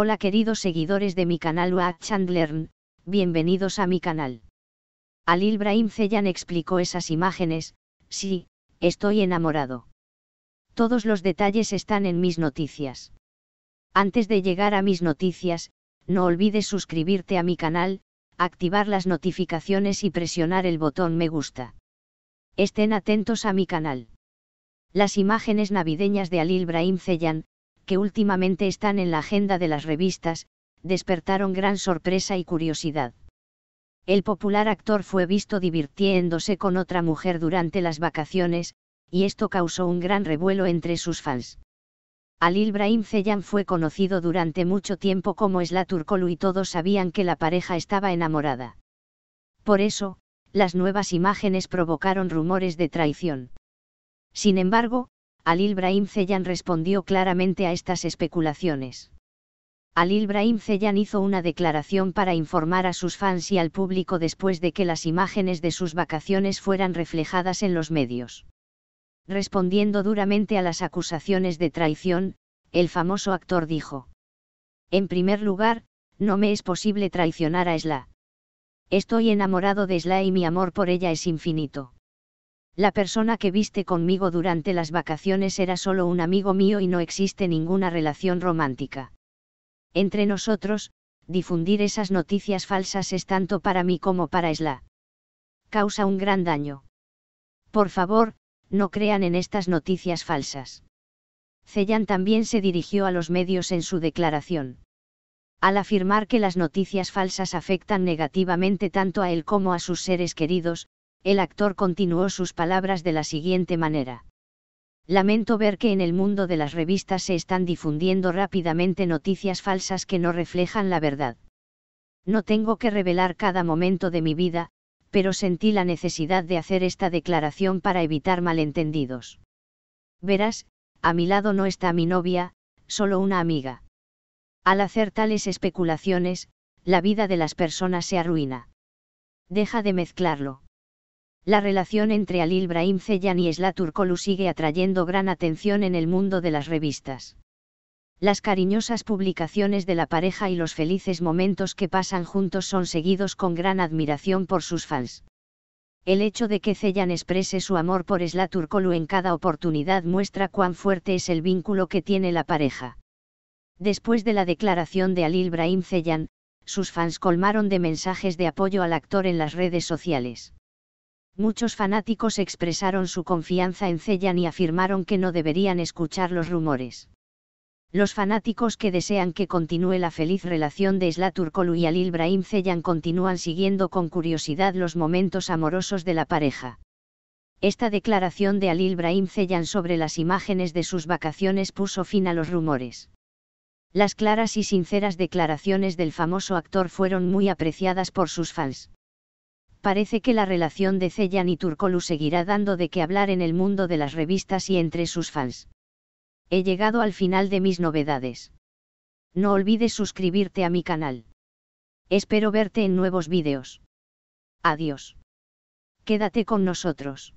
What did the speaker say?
Hola queridos seguidores de mi canal Watch and bienvenidos a mi canal. Alil Ibrahim Zeyan explicó esas imágenes, sí, estoy enamorado. Todos los detalles están en mis noticias. Antes de llegar a mis noticias, no olvides suscribirte a mi canal, activar las notificaciones y presionar el botón me gusta. Estén atentos a mi canal. Las imágenes navideñas de Alil Brahim Zeyan, que últimamente están en la agenda de las revistas, despertaron gran sorpresa y curiosidad. El popular actor fue visto divirtiéndose con otra mujer durante las vacaciones, y esto causó un gran revuelo entre sus fans. Alil Brahim Zeyan fue conocido durante mucho tiempo como Esla Turkolu y todos sabían que la pareja estaba enamorada. Por eso, las nuevas imágenes provocaron rumores de traición. Sin embargo, Alil Ibrahim Zeyan respondió claramente a estas especulaciones. Alil Ibrahim Zeyan hizo una declaración para informar a sus fans y al público después de que las imágenes de sus vacaciones fueran reflejadas en los medios. Respondiendo duramente a las acusaciones de traición, el famoso actor dijo. En primer lugar, no me es posible traicionar a Sla. Estoy enamorado de Sla y mi amor por ella es infinito. La persona que viste conmigo durante las vacaciones era solo un amigo mío y no existe ninguna relación romántica. Entre nosotros, difundir esas noticias falsas es tanto para mí como para Isla. Causa un gran daño. Por favor, no crean en estas noticias falsas. ceylan también se dirigió a los medios en su declaración. Al afirmar que las noticias falsas afectan negativamente tanto a él como a sus seres queridos, el actor continuó sus palabras de la siguiente manera. Lamento ver que en el mundo de las revistas se están difundiendo rápidamente noticias falsas que no reflejan la verdad. No tengo que revelar cada momento de mi vida, pero sentí la necesidad de hacer esta declaración para evitar malentendidos. Verás, a mi lado no está mi novia, solo una amiga. Al hacer tales especulaciones, la vida de las personas se arruina. Deja de mezclarlo. La relación entre alilbrahim Brahim Zeyan y Esla Turkolu sigue atrayendo gran atención en el mundo de las revistas. Las cariñosas publicaciones de la pareja y los felices momentos que pasan juntos son seguidos con gran admiración por sus fans. El hecho de que Zeyan exprese su amor por Esla en cada oportunidad muestra cuán fuerte es el vínculo que tiene la pareja. Después de la declaración de Al Ibrahim Zeyan, sus fans colmaron de mensajes de apoyo al actor en las redes sociales. Muchos fanáticos expresaron su confianza en Cellan y afirmaron que no deberían escuchar los rumores. Los fanáticos que desean que continúe la feliz relación de Slaturkolu y Alilbrahim Brahim continúan siguiendo con curiosidad los momentos amorosos de la pareja. Esta declaración de Alilbrahim Brahim sobre las imágenes de sus vacaciones puso fin a los rumores. Las claras y sinceras declaraciones del famoso actor fueron muy apreciadas por sus fans parece que la relación de Ceyhan y Turkolu seguirá dando de qué hablar en el mundo de las revistas y entre sus fans. He llegado al final de mis novedades. No olvides suscribirte a mi canal. Espero verte en nuevos vídeos. Adiós. Quédate con nosotros.